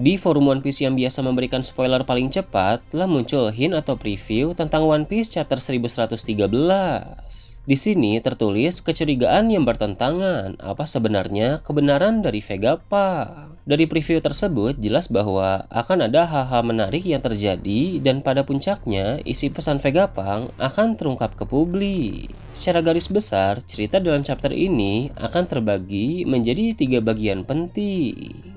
Di forum One Piece yang biasa memberikan spoiler paling cepat, telah muncul hint atau preview tentang One Piece chapter 1113. Di sini tertulis kecurigaan yang bertentangan, apa sebenarnya kebenaran dari Vegapunk. Dari preview tersebut jelas bahwa akan ada hal-hal menarik yang terjadi dan pada puncaknya isi pesan Vegapunk akan terungkap ke publik. Secara garis besar, cerita dalam chapter ini akan terbagi menjadi tiga bagian penting.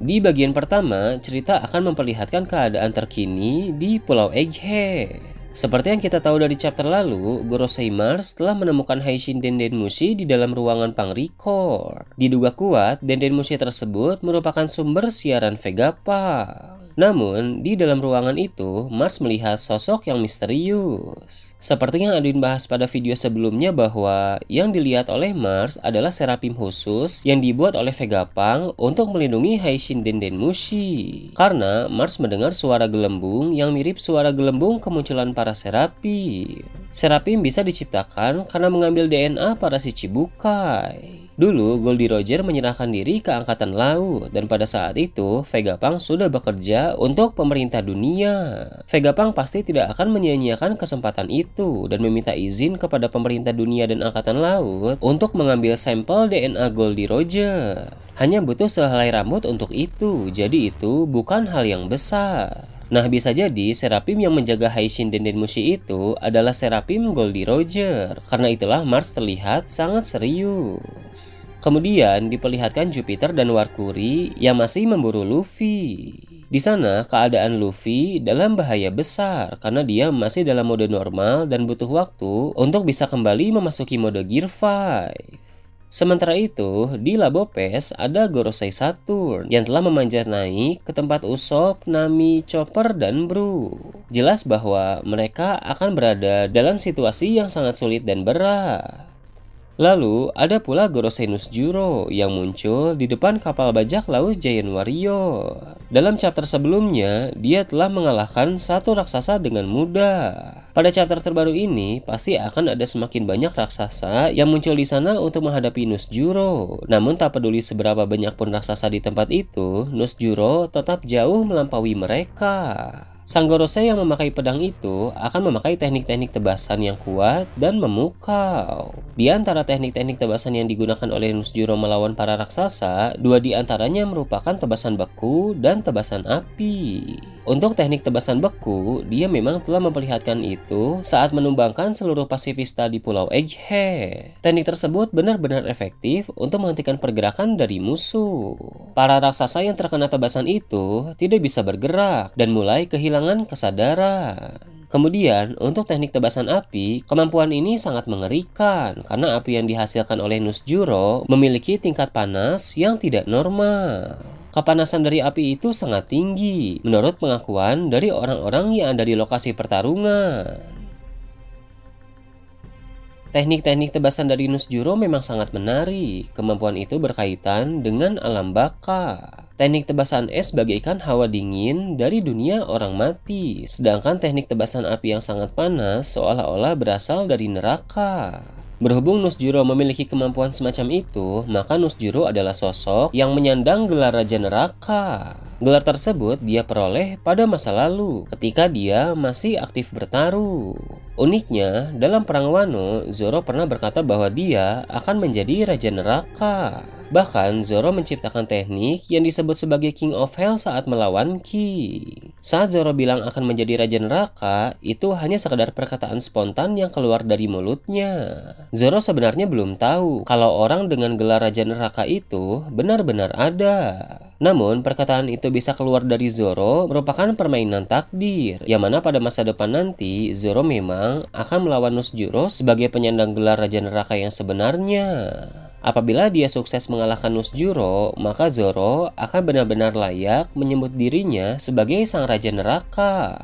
Di bagian pertama, cerita akan memperlihatkan keadaan terkini di Pulau Egghead. Seperti yang kita tahu dari chapter lalu, Gorosei Mars telah menemukan Haishin Denden Mushi di dalam ruangan pangrekor. Diduga kuat, Denden Mushi tersebut merupakan sumber siaran Vegapunk. Namun, di dalam ruangan itu, Mars melihat sosok yang misterius. Seperti yang Adwin bahas pada video sebelumnya bahwa yang dilihat oleh Mars adalah serapim khusus yang dibuat oleh Vegapunk untuk melindungi Haishin Denden Mushi. Karena Mars mendengar suara gelembung yang mirip suara gelembung kemunculan para serapim. Serapim bisa diciptakan karena mengambil DNA para si Cibukai. Dulu, Goldie Roger menyerahkan diri ke Angkatan Laut dan pada saat itu, Vegapunk sudah bekerja untuk pemerintah dunia. Vegapunk pasti tidak akan menyia-nyiakan kesempatan itu dan meminta izin kepada pemerintah dunia dan Angkatan Laut untuk mengambil sampel DNA Goldie Roger. Hanya butuh sehelai rambut untuk itu, jadi itu bukan hal yang besar. Nah bisa jadi Serapim yang menjaga Haishin dan Denmushi itu adalah Serapim Goldie Roger Karena itulah Mars terlihat sangat serius Kemudian diperlihatkan Jupiter dan Warkuri yang masih memburu Luffy. Di sana keadaan Luffy dalam bahaya besar karena dia masih dalam mode normal dan butuh waktu untuk bisa kembali memasuki mode Gear 5. Sementara itu, di Labopes ada Gorosei Saturn yang telah memanjat naik ke tempat Usopp, Nami, Chopper, dan Bru. Jelas bahwa mereka akan berada dalam situasi yang sangat sulit dan berat. Lalu ada pula Gorosenus Juro yang muncul di depan kapal bajak laut Giant Wario. Dalam chapter sebelumnya, dia telah mengalahkan satu raksasa dengan mudah. Pada chapter terbaru ini, pasti akan ada semakin banyak raksasa yang muncul di sana untuk menghadapi Nus Juro. Namun tak peduli seberapa banyak pun raksasa di tempat itu, Nus Juro tetap jauh melampaui mereka. Sanggorose yang memakai pedang itu akan memakai teknik-teknik tebasan yang kuat dan memukau. Di antara teknik-teknik tebasan yang digunakan oleh Nusjuro melawan para raksasa, dua di antaranya merupakan tebasan beku dan tebasan api. Untuk teknik tebasan beku, dia memang telah memperlihatkan itu saat menumbangkan seluruh pasifista di Pulau Egghead. Teknik tersebut benar-benar efektif untuk menghentikan pergerakan dari musuh. Para raksasa yang terkena tebasan itu tidak bisa bergerak dan mulai kehilangan kesadaran. Kemudian, untuk teknik tebasan api, kemampuan ini sangat mengerikan karena api yang dihasilkan oleh Nusjuro memiliki tingkat panas yang tidak normal. Kepanasan dari api itu sangat tinggi, menurut pengakuan dari orang-orang yang ada di lokasi pertarungan. Teknik-teknik tebasan dari Nusjuro memang sangat menarik. Kemampuan itu berkaitan dengan alam baka. Teknik tebasan es bagaikan hawa dingin dari dunia orang mati, sedangkan teknik tebasan api yang sangat panas seolah-olah berasal dari neraka. Berhubung Nusjuro memiliki kemampuan semacam itu, maka Nusjuro adalah sosok yang menyandang gelar Raja Neraka. Gelar tersebut dia peroleh pada masa lalu ketika dia masih aktif bertarung. Uniknya, dalam Perang Wano, Zoro pernah berkata bahwa dia akan menjadi Raja Neraka. Bahkan Zoro menciptakan teknik yang disebut sebagai King of Hell saat melawan Ki. Saat Zoro bilang akan menjadi Raja Neraka, itu hanya sekedar perkataan spontan yang keluar dari mulutnya. Zoro sebenarnya belum tahu kalau orang dengan gelar Raja Neraka itu benar-benar ada. Namun, perkataan itu bisa keluar dari Zoro merupakan permainan takdir, yang mana pada masa depan nanti, Zoro memang akan melawan Nusjuro sebagai penyandang gelar Raja Neraka yang sebenarnya. Apabila dia sukses mengalahkan Nusjuro, maka Zoro akan benar-benar layak menyebut dirinya sebagai sang raja neraka.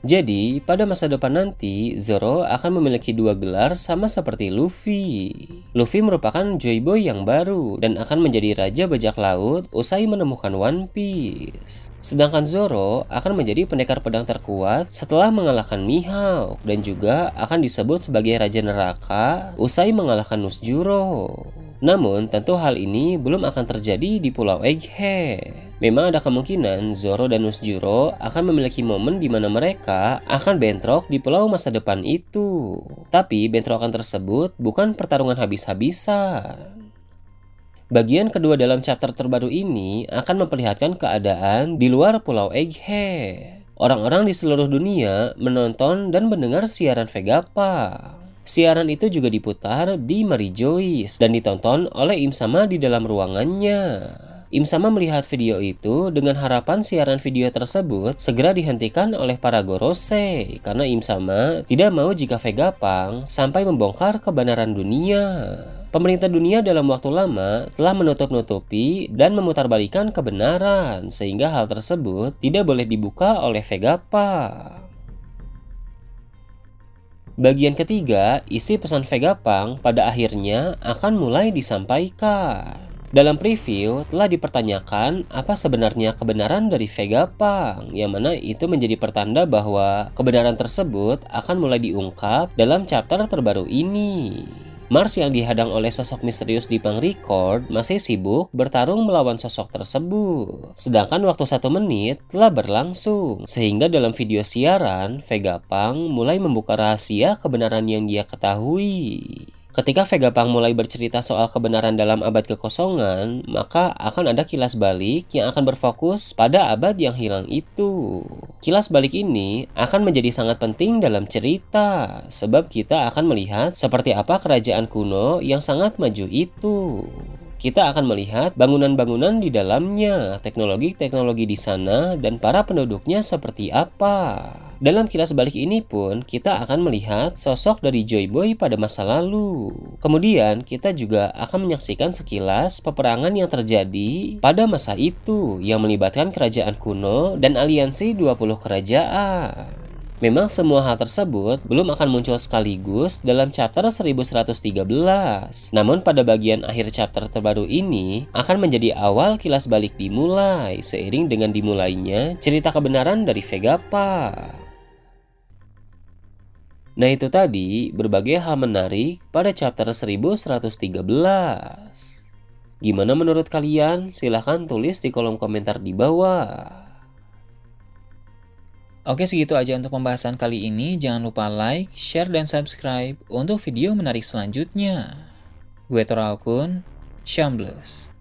Jadi, pada masa depan nanti, Zoro akan memiliki dua gelar sama seperti Luffy. Luffy merupakan Joy Boy yang baru dan akan menjadi raja bajak laut usai menemukan One Piece. Sedangkan Zoro akan menjadi pendekar pedang terkuat setelah mengalahkan Mihawk dan juga akan disebut sebagai raja neraka usai mengalahkan Nusjuro. Namun, tentu hal ini belum akan terjadi di Pulau Egghead. Memang ada kemungkinan Zoro dan Nusjuro akan memiliki momen di mana mereka akan bentrok di pulau masa depan itu. Tapi bentrokan tersebut bukan pertarungan habis-habisan. Bagian kedua dalam chapter terbaru ini akan memperlihatkan keadaan di luar Pulau Egghead. Orang-orang di seluruh dunia menonton dan mendengar siaran Vegapa. Siaran itu juga diputar di Mary Joyce dan ditonton oleh Im Sama di dalam ruangannya. Im Sama melihat video itu dengan harapan siaran video tersebut segera dihentikan oleh para Gorose karena Im Sama tidak mau jika Vega Pang sampai membongkar kebenaran dunia. Pemerintah dunia dalam waktu lama telah menutup-nutupi dan memutarbalikan kebenaran sehingga hal tersebut tidak boleh dibuka oleh Vega Pang. Bagian ketiga, isi pesan Vegapunk pada akhirnya akan mulai disampaikan. Dalam preview telah dipertanyakan apa sebenarnya kebenaran dari Vegapunk yang mana itu menjadi pertanda bahwa kebenaran tersebut akan mulai diungkap dalam chapter terbaru ini. Mars yang dihadang oleh sosok misterius di Record masih sibuk bertarung melawan sosok tersebut. Sedangkan waktu satu menit telah berlangsung, sehingga dalam video siaran, Vega Pang mulai membuka rahasia kebenaran yang dia ketahui. Ketika Vega Pang mulai bercerita soal kebenaran dalam abad kekosongan, maka akan ada kilas balik yang akan berfokus pada abad yang hilang itu. Kilas balik ini akan menjadi sangat penting dalam cerita, sebab kita akan melihat seperti apa kerajaan kuno yang sangat maju itu kita akan melihat bangunan-bangunan di dalamnya, teknologi-teknologi di sana, dan para penduduknya seperti apa. Dalam kilas balik ini pun kita akan melihat sosok dari Joy Boy pada masa lalu. Kemudian kita juga akan menyaksikan sekilas peperangan yang terjadi pada masa itu yang melibatkan kerajaan kuno dan aliansi 20 kerajaan. Memang semua hal tersebut belum akan muncul sekaligus dalam chapter 1113. Namun pada bagian akhir chapter terbaru ini akan menjadi awal kilas balik dimulai seiring dengan dimulainya cerita kebenaran dari Vegapa. Nah itu tadi berbagai hal menarik pada chapter 1113. Gimana menurut kalian? Silahkan tulis di kolom komentar di bawah. Oke segitu aja untuk pembahasan kali ini, jangan lupa like, share, dan subscribe untuk video menarik selanjutnya. Gue Toraokun, Shambles.